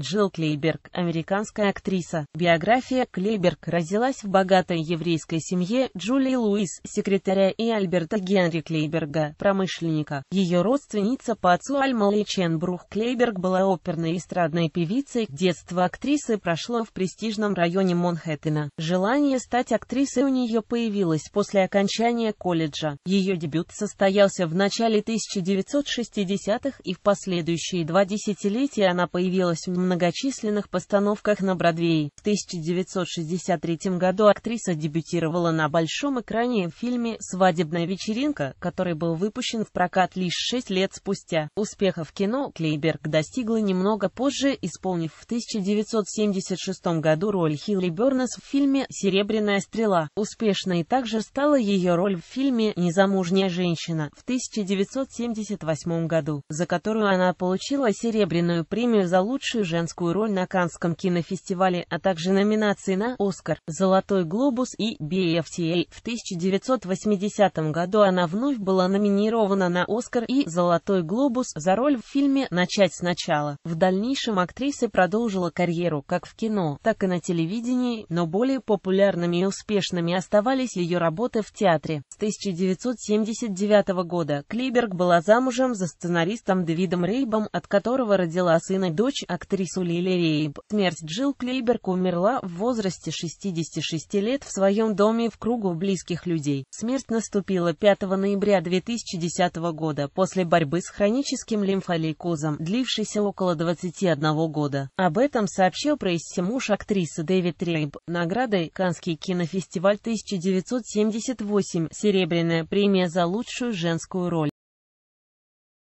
Джилл Клейберг, американская актриса. Биография Клейберг родилась в богатой еврейской семье Джулии Луис, секретаря и Альберта Генри Клейберга, промышленника. Ее родственница по отцу Альма Лейченбрух Клейберг была оперной и эстрадной певицей. Детство актрисы прошло в престижном районе Манхэттена. Желание стать актрисой у нее появилось после окончания колледжа. Ее дебют состоялся в начале 1960-х и в последующие два десятилетия она появилась в многочисленных постановках на Бродвее. В 1963 году актриса дебютировала на большом экране в фильме «Свадебная вечеринка», который был выпущен в прокат лишь шесть лет спустя. Успеха в кино Клейберг достигла немного позже, исполнив в 1976 году роль Хилли Бернес в фильме «Серебряная стрела». Успешной также стала ее роль в фильме «Незамужняя женщина» в 1978 году, за которую она получила серебряную премию за лучшую же женскую роль на Канском кинофестивале, а также номинации на «Оскар», «Золотой глобус» и BFTA. В 1980 году она вновь была номинирована на «Оскар» и «Золотой глобус» за роль в фильме «Начать сначала». В дальнейшем актриса продолжила карьеру как в кино, так и на телевидении, но более популярными и успешными оставались ее работы в театре. С 1979 года Клиберг была замужем за сценаристом Дэвидом Рейбом, от которого родила сына дочь актрисы присулили рейб. Смерть Джилл Клейберг умерла в возрасте 66 лет в своем доме в кругу близких людей. Смерть наступила 5 ноября 2010 года после борьбы с хроническим лимфолейкозом, длившейся около 21 года. Об этом сообщил прессе муж актрисы Дэвид Рейб. Наградой Канский кинофестиваль 1978, серебряная премия за лучшую женскую роль.